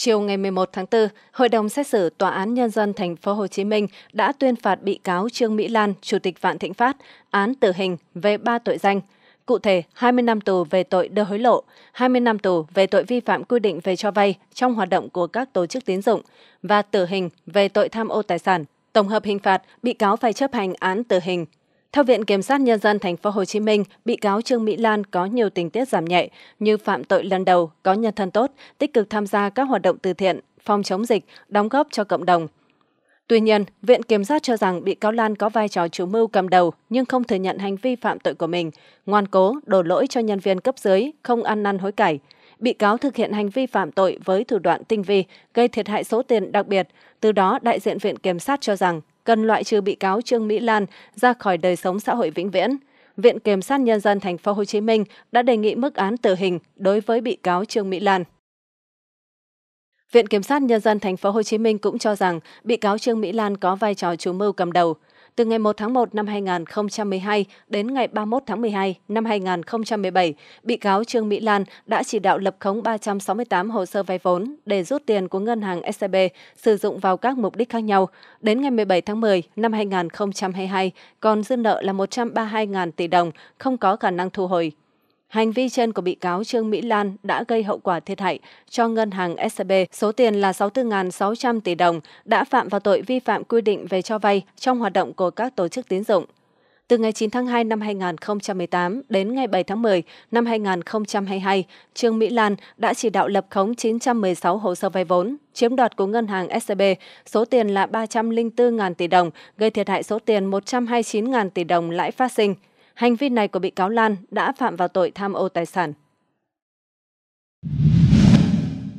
Chiều ngày 11 tháng 4, Hội đồng xét xử Tòa án Nhân dân Thành phố Hồ Chí Minh đã tuyên phạt bị cáo Trương Mỹ Lan, Chủ tịch Vạn Thịnh Phát, án tử hình về 3 tội danh. Cụ thể, 20 năm tù về tội đưa hối lộ, 20 năm tù về tội vi phạm quy định về cho vay trong hoạt động của các tổ chức tín dụng và tử hình về tội tham ô tài sản. Tổng hợp hình phạt, bị cáo phải chấp hành án tử hình theo Viện Kiểm sát Nhân dân Thành phố Hồ Chí Minh, bị cáo Trương Mỹ Lan có nhiều tình tiết giảm nhẹ như phạm tội lần đầu, có nhân thân tốt, tích cực tham gia các hoạt động từ thiện, phòng chống dịch, đóng góp cho cộng đồng. Tuy nhiên, Viện Kiểm sát cho rằng bị cáo Lan có vai trò chủ mưu cầm đầu nhưng không thừa nhận hành vi phạm tội của mình, ngoan cố, đổ lỗi cho nhân viên cấp dưới, không ăn năn hối cải. Bị cáo thực hiện hành vi phạm tội với thủ đoạn tinh vi, gây thiệt hại số tiền đặc biệt. Từ đó, đại diện Viện Kiểm sát cho rằng cần loại trừ bị cáo Trương Mỹ Lan ra khỏi đời sống xã hội vĩnh viễn. Viện Kiểm sát Nhân dân thành phố Hồ Chí Minh đã đề nghị mức án tử hình đối với bị cáo Trương Mỹ Lan. Viện Kiểm sát Nhân dân thành phố Hồ Chí Minh cũng cho rằng bị cáo Trương Mỹ Lan có vai trò chủ mưu cầm đầu – từ ngày 1 tháng 1 năm 2012 đến ngày 31 tháng 12 năm 2017, bị cáo Trương Mỹ Lan đã chỉ đạo lập khống 368 hồ sơ vay vốn để rút tiền của ngân hàng SCB e sử dụng vào các mục đích khác nhau. Đến ngày 17 tháng 10 năm 2022, còn dư nợ là 132.000 tỷ đồng, không có khả năng thu hồi. Hành vi trên của bị cáo Trương Mỹ Lan đã gây hậu quả thiệt hại cho ngân hàng SCB số tiền là 64.600 tỷ đồng, đã phạm vào tội vi phạm quy định về cho vay trong hoạt động của các tổ chức tín dụng. Từ ngày 9 tháng 2 năm 2018 đến ngày 7 tháng 10 năm 2022, Trương Mỹ Lan đã chỉ đạo lập khống 916 hồ sơ vay vốn, chiếm đoạt của ngân hàng SCB số tiền là 304.000 tỷ đồng, gây thiệt hại số tiền 129.000 tỷ đồng lãi phát sinh – hành vi này của bị cáo Lan đã phạm vào tội tham ô tài sản.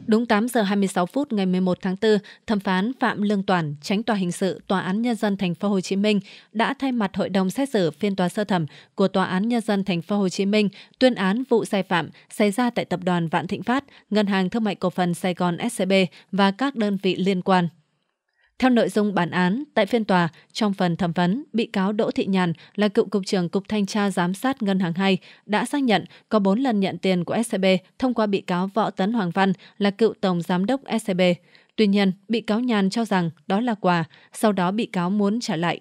Đúng 8 giờ 26 phút ngày 11 tháng 4, thẩm phán Phạm Lương Toàn, tránh tòa hình sự Tòa án nhân dân thành phố Hồ Chí Minh đã thay mặt hội đồng xét xử phiên tòa sơ thẩm của Tòa án nhân dân thành phố Hồ Chí Minh tuyên án vụ sai phạm xảy ra tại tập đoàn Vạn Thịnh Phát, Ngân hàng Thương mại Cổ phần Sài Gòn SCB và các đơn vị liên quan. Theo nội dung bản án, tại phiên tòa, trong phần thẩm vấn, bị cáo Đỗ Thị Nhàn là cựu cục trưởng Cục Thanh tra Giám sát Ngân hàng 2 đã xác nhận có 4 lần nhận tiền của SCB thông qua bị cáo Võ Tấn Hoàng Văn là cựu Tổng Giám đốc SCB. Tuy nhiên, bị cáo Nhàn cho rằng đó là quà, sau đó bị cáo muốn trả lại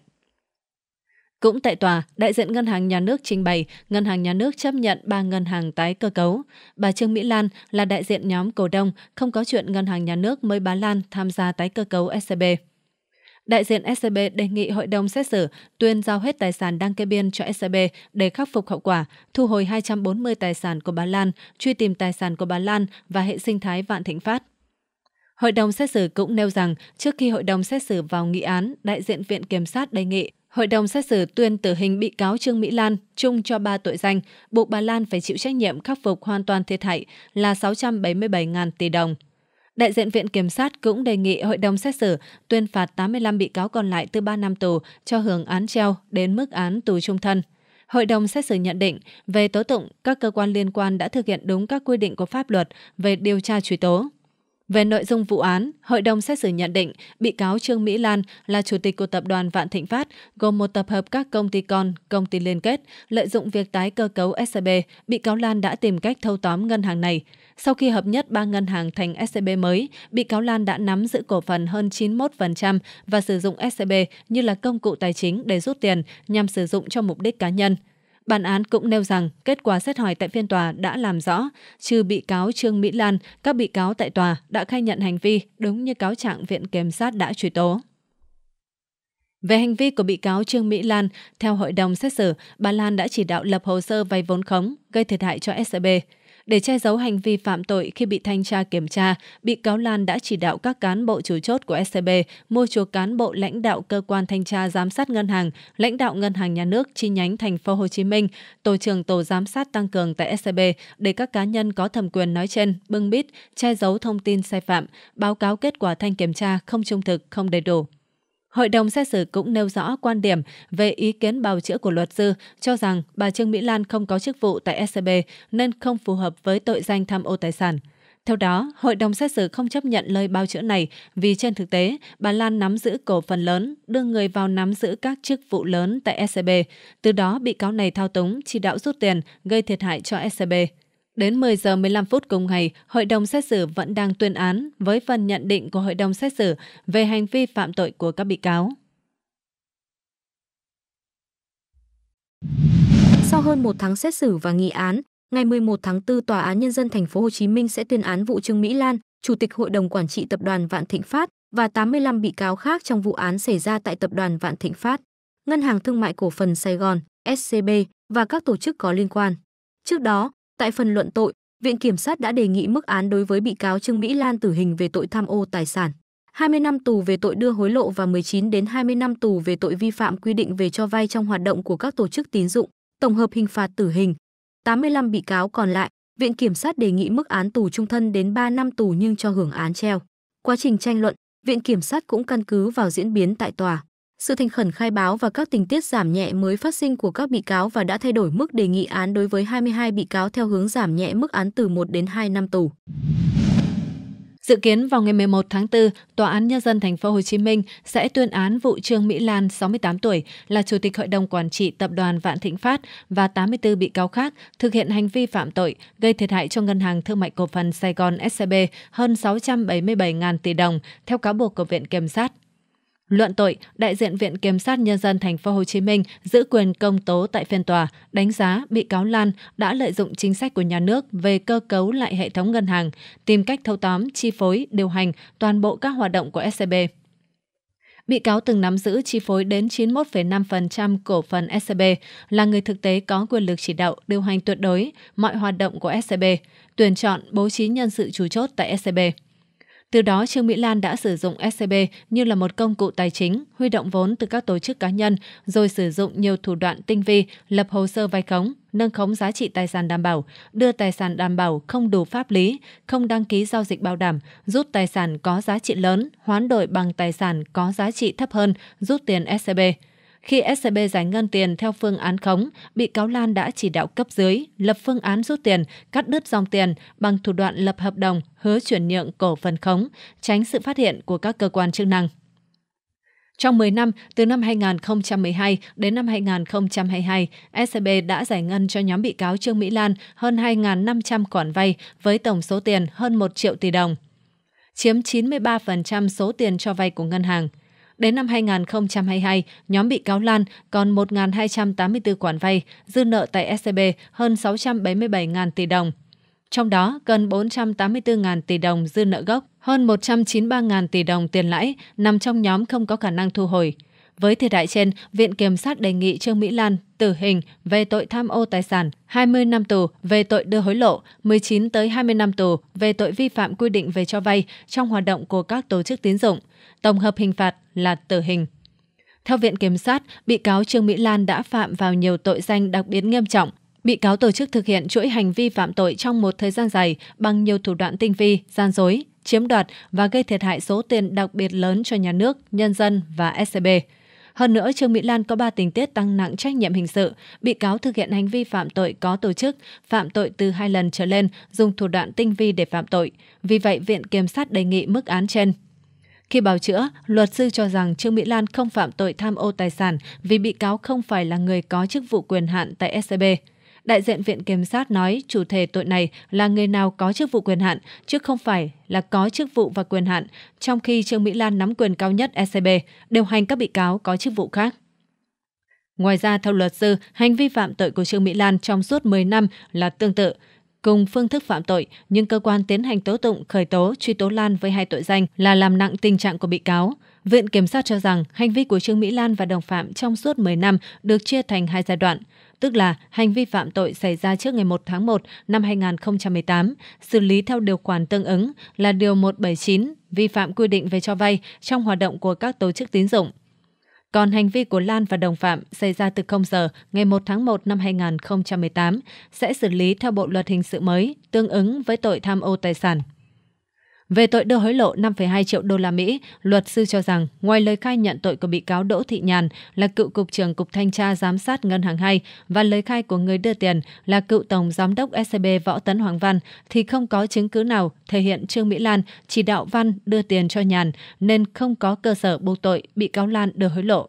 cũng tại tòa, đại diện Ngân hàng Nhà nước trình bày Ngân hàng Nhà nước chấp nhận ba ngân hàng tái cơ cấu. Bà Trương Mỹ Lan là đại diện nhóm cổ đông, không có chuyện Ngân hàng Nhà nước mới bán Lan tham gia tái cơ cấu SCB. E đại diện SCB e đề nghị hội đồng xét xử tuyên giao hết tài sản đang kê biên cho SCB e để khắc phục hậu quả, thu hồi 240 tài sản của bà Lan, truy tìm tài sản của bà Lan và hệ sinh thái Vạn Thịnh Phát. Hội đồng xét xử cũng nêu rằng trước khi hội đồng xét xử vào nghị án, đại diện Viện Kiểm sát đề nghị Hội đồng xét xử tuyên tử hình bị cáo Trương Mỹ Lan chung cho ba tội danh, buộc bà Lan phải chịu trách nhiệm khắc phục hoàn toàn thiệt hại là 677.000 tỷ đồng. Đại diện Viện Kiểm sát cũng đề nghị Hội đồng xét xử tuyên phạt 85 bị cáo còn lại từ 3 năm tù cho hưởng án treo đến mức án tù trung thân. Hội đồng xét xử nhận định, về tố tụng, các cơ quan liên quan đã thực hiện đúng các quy định của pháp luật về điều tra truy tố. Về nội dung vụ án, hội đồng xét xử nhận định bị cáo Trương Mỹ Lan là chủ tịch của tập đoàn Vạn Thịnh Phát, gồm một tập hợp các công ty con, công ty liên kết, lợi dụng việc tái cơ cấu SCB, bị cáo Lan đã tìm cách thâu tóm ngân hàng này. Sau khi hợp nhất ba ngân hàng thành SCB mới, bị cáo Lan đã nắm giữ cổ phần hơn 91% và sử dụng SCB như là công cụ tài chính để rút tiền nhằm sử dụng cho mục đích cá nhân. Bản án cũng nêu rằng kết quả xét hỏi tại phiên tòa đã làm rõ, trừ bị cáo Trương Mỹ Lan, các bị cáo tại tòa đã khai nhận hành vi đúng như cáo trạng Viện Kiểm sát đã truy tố. Về hành vi của bị cáo Trương Mỹ Lan, theo hội đồng xét xử, bà Lan đã chỉ đạo lập hồ sơ vay vốn khống, gây thiệt hại cho SCB. E để che giấu hành vi phạm tội khi bị thanh tra kiểm tra, bị cáo Lan đã chỉ đạo các cán bộ chủ chốt của SCB mua chuộc cán bộ lãnh đạo cơ quan thanh tra giám sát ngân hàng, lãnh đạo ngân hàng nhà nước chi nhánh thành phố Hồ Chí Minh, tổ trưởng tổ giám sát tăng cường tại SCB để các cá nhân có thẩm quyền nói trên bưng bít che giấu thông tin sai phạm, báo cáo kết quả thanh kiểm tra không trung thực, không đầy đủ. Hội đồng xét xử cũng nêu rõ quan điểm về ý kiến bào chữa của luật sư cho rằng bà Trương Mỹ Lan không có chức vụ tại SCB nên không phù hợp với tội danh tham ô tài sản. Theo đó, hội đồng xét xử không chấp nhận lời bào chữa này vì trên thực tế, bà Lan nắm giữ cổ phần lớn, đưa người vào nắm giữ các chức vụ lớn tại SCB. Từ đó, bị cáo này thao túng, chỉ đạo rút tiền, gây thiệt hại cho SCB. Đến 10 giờ 15 phút cùng ngày, hội đồng xét xử vẫn đang tuyên án với phần nhận định của hội đồng xét xử về hành vi phạm tội của các bị cáo. Sau hơn một tháng xét xử và nghị án, ngày 11 tháng 4 Tòa án Nhân dân Thành phố Hồ Chí Minh sẽ tuyên án vụ Trương Mỹ Lan, Chủ tịch Hội đồng Quản trị Tập đoàn Vạn Thịnh Phát và 85 bị cáo khác trong vụ án xảy ra tại Tập đoàn Vạn Thịnh Phát, Ngân hàng Thương mại Cổ phần Sài Gòn, SCB và các tổ chức có liên quan. Trước đó, Tại phần luận tội, Viện Kiểm sát đã đề nghị mức án đối với bị cáo Trương Mỹ Lan tử hình về tội tham ô tài sản, 20 năm tù về tội đưa hối lộ và 19 đến 20 năm tù về tội vi phạm quy định về cho vay trong hoạt động của các tổ chức tín dụng, tổng hợp hình phạt tử hình. 85 bị cáo còn lại, Viện Kiểm sát đề nghị mức án tù trung thân đến 3 năm tù nhưng cho hưởng án treo. Quá trình tranh luận, Viện Kiểm sát cũng căn cứ vào diễn biến tại tòa sự thành khẩn khai báo và các tình tiết giảm nhẹ mới phát sinh của các bị cáo và đã thay đổi mức đề nghị án đối với 22 bị cáo theo hướng giảm nhẹ mức án từ 1 đến 2 năm tù. Dự kiến vào ngày 11 tháng 4, Tòa án Nhân dân Thành phố Hồ Chí Minh sẽ tuyên án vụ Trương Mỹ Lan, 68 tuổi, là Chủ tịch Hội đồng Quản trị Tập đoàn Vạn Thịnh Phát và 84 bị cáo khác thực hiện hành vi phạm tội gây thiệt hại cho Ngân hàng Thương mại Cổ phần Sài Gòn SCB e hơn 677.000 tỷ đồng, theo cáo buộc của Viện Kiểm sát. Luận tội, đại diện Viện Kiểm sát Nhân dân Thành phố Hồ Chí Minh giữ quyền công tố tại phiên tòa, đánh giá bị cáo Lan đã lợi dụng chính sách của nhà nước về cơ cấu lại hệ thống ngân hàng, tìm cách thâu tóm, chi phối, điều hành toàn bộ các hoạt động của SCB. E bị cáo từng nắm giữ chi phối đến 91,5% cổ phần SCB, e là người thực tế có quyền lực chỉ đạo, điều hành tuyệt đối mọi hoạt động của SCB, e tuyển chọn, bố trí nhân sự chủ chốt tại SCB. Từ đó, Trương Mỹ Lan đã sử dụng SCB như là một công cụ tài chính, huy động vốn từ các tổ chức cá nhân, rồi sử dụng nhiều thủ đoạn tinh vi, lập hồ sơ vay khống, nâng khống giá trị tài sản đảm bảo, đưa tài sản đảm bảo không đủ pháp lý, không đăng ký giao dịch bảo đảm, rút tài sản có giá trị lớn, hoán đổi bằng tài sản có giá trị thấp hơn, rút tiền SCB. Khi SCB giải ngân tiền theo phương án khống, bị cáo Lan đã chỉ đạo cấp dưới lập phương án rút tiền, cắt đứt dòng tiền bằng thủ đoạn lập hợp đồng, hứa chuyển nhượng cổ phần khống, tránh sự phát hiện của các cơ quan chức năng. Trong 10 năm, từ năm 2012 đến năm 2022, SCB đã giải ngân cho nhóm bị cáo Trương Mỹ Lan hơn 2.500 khoản vay với tổng số tiền hơn 1 triệu tỷ đồng, chiếm 93% số tiền cho vay của ngân hàng. Đến năm 2022, nhóm bị cáo Lan còn 1.284 khoản vay, dư nợ tại SCB hơn 677.000 tỷ đồng. Trong đó, gần 484.000 tỷ đồng dư nợ gốc, hơn 193.000 tỷ đồng tiền lãi nằm trong nhóm không có khả năng thu hồi. Với thiệt hại trên, Viện Kiểm sát đề nghị Trương Mỹ Lan tử hình về tội tham ô tài sản, 20 năm tù về tội đưa hối lộ, 19 tới 20 năm tù về tội vi phạm quy định về cho vay trong hoạt động của các tổ chức tín dụng. Tổng hợp hình phạt là tử hình. Theo Viện Kiểm sát, bị cáo Trương Mỹ Lan đã phạm vào nhiều tội danh đặc biệt nghiêm trọng. Bị cáo tổ chức thực hiện chuỗi hành vi phạm tội trong một thời gian dài bằng nhiều thủ đoạn tinh vi, gian dối, chiếm đoạt và gây thiệt hại số tiền đặc biệt lớn cho nhà nước, nhân dân và SCB. E hơn nữa, Trương Mỹ Lan có ba tình tiết tăng nặng trách nhiệm hình sự. Bị cáo thực hiện hành vi phạm tội có tổ chức, phạm tội từ hai lần trở lên, dùng thủ đoạn tinh vi để phạm tội. Vì vậy, Viện Kiểm sát đề nghị mức án trên. Khi bào chữa, luật sư cho rằng Trương Mỹ Lan không phạm tội tham ô tài sản vì bị cáo không phải là người có chức vụ quyền hạn tại SCB. Đại diện Viện Kiểm sát nói chủ thể tội này là người nào có chức vụ quyền hạn, chứ không phải là có chức vụ và quyền hạn, trong khi Trương Mỹ Lan nắm quyền cao nhất ECB, điều hành các bị cáo có chức vụ khác. Ngoài ra, theo luật sư, hành vi phạm tội của Trương Mỹ Lan trong suốt 10 năm là tương tự. Cùng phương thức phạm tội, nhưng cơ quan tiến hành tố tụng khởi tố truy tố Lan với hai tội danh là làm nặng tình trạng của bị cáo, Viện Kiểm sát cho rằng hành vi của Trương Mỹ Lan và đồng phạm trong suốt 10 năm được chia thành hai giai đoạn, tức là hành vi phạm tội xảy ra trước ngày 1 tháng 1 năm 2018, xử lý theo điều khoản tương ứng là Điều 179, vi phạm quy định về cho vay trong hoạt động của các tổ chức tín dụng. Còn hành vi của Lan và đồng phạm xảy ra từ 0 giờ ngày 1 tháng 1 năm 2018 sẽ xử lý theo Bộ Luật Hình sự mới, tương ứng với tội tham ô tài sản. Về tội đưa hối lộ 5,2 triệu đô la Mỹ, luật sư cho rằng ngoài lời khai nhận tội của bị cáo Đỗ Thị Nhàn là cựu cục trưởng Cục Thanh tra Giám sát Ngân hàng 2 và lời khai của người đưa tiền là cựu Tổng Giám đốc SCB e Võ Tấn Hoàng Văn thì không có chứng cứ nào thể hiện Trương Mỹ Lan chỉ đạo Văn đưa tiền cho Nhàn nên không có cơ sở buộc tội bị cáo Lan đưa hối lộ.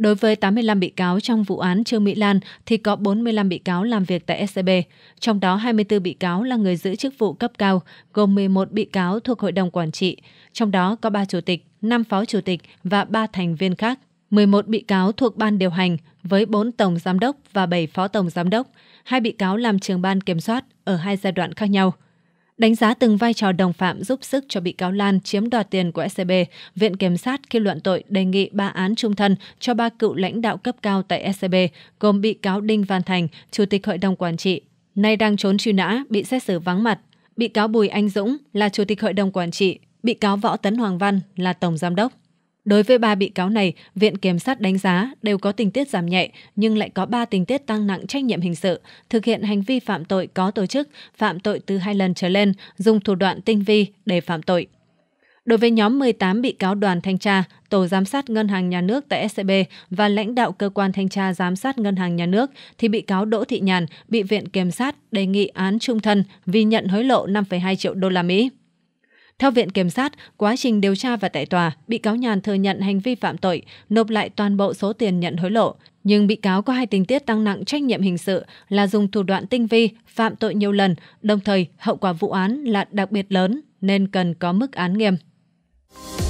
Đối với 85 bị cáo trong vụ án Trương Mỹ Lan thì có 45 bị cáo làm việc tại SCB, e trong đó 24 bị cáo là người giữ chức vụ cấp cao, gồm 11 bị cáo thuộc Hội đồng Quản trị, trong đó có 3 chủ tịch, 5 phó chủ tịch và 3 thành viên khác. 11 bị cáo thuộc ban điều hành với 4 tổng giám đốc và 7 phó tổng giám đốc, hai bị cáo làm trưởng ban kiểm soát ở hai giai đoạn khác nhau – đánh giá từng vai trò đồng phạm giúp sức cho bị cáo Lan chiếm đoạt tiền của SCB, e Viện Kiểm sát khi luận tội đề nghị ba án trung thân cho ba cựu lãnh đạo cấp cao tại SCB, e gồm bị cáo Đinh Văn Thành, Chủ tịch Hội đồng Quản trị, nay đang trốn truy nã, bị xét xử vắng mặt. Bị cáo Bùi Anh Dũng là Chủ tịch Hội đồng Quản trị, bị cáo Võ Tấn Hoàng Văn là Tổng Giám đốc. Đối với ba bị cáo này, Viện Kiểm sát đánh giá đều có tình tiết giảm nhẹ nhưng lại có ba tình tiết tăng nặng trách nhiệm hình sự, thực hiện hành vi phạm tội có tổ chức, phạm tội từ hai lần trở lên, dùng thủ đoạn tinh vi để phạm tội. Đối với nhóm 18 bị cáo đoàn thanh tra, tổ giám sát ngân hàng nhà nước tại SCB và lãnh đạo cơ quan thanh tra giám sát ngân hàng nhà nước thì bị cáo Đỗ Thị Nhàn bị viện kiểm sát đề nghị án trung thân vì nhận hối lộ 5,2 triệu đô la Mỹ. Theo Viện Kiểm sát, quá trình điều tra và tại tòa, bị cáo Nhàn thừa nhận hành vi phạm tội, nộp lại toàn bộ số tiền nhận hối lộ. Nhưng bị cáo có hai tình tiết tăng nặng trách nhiệm hình sự là dùng thủ đoạn tinh vi, phạm tội nhiều lần, đồng thời hậu quả vụ án là đặc biệt lớn nên cần có mức án nghiêm.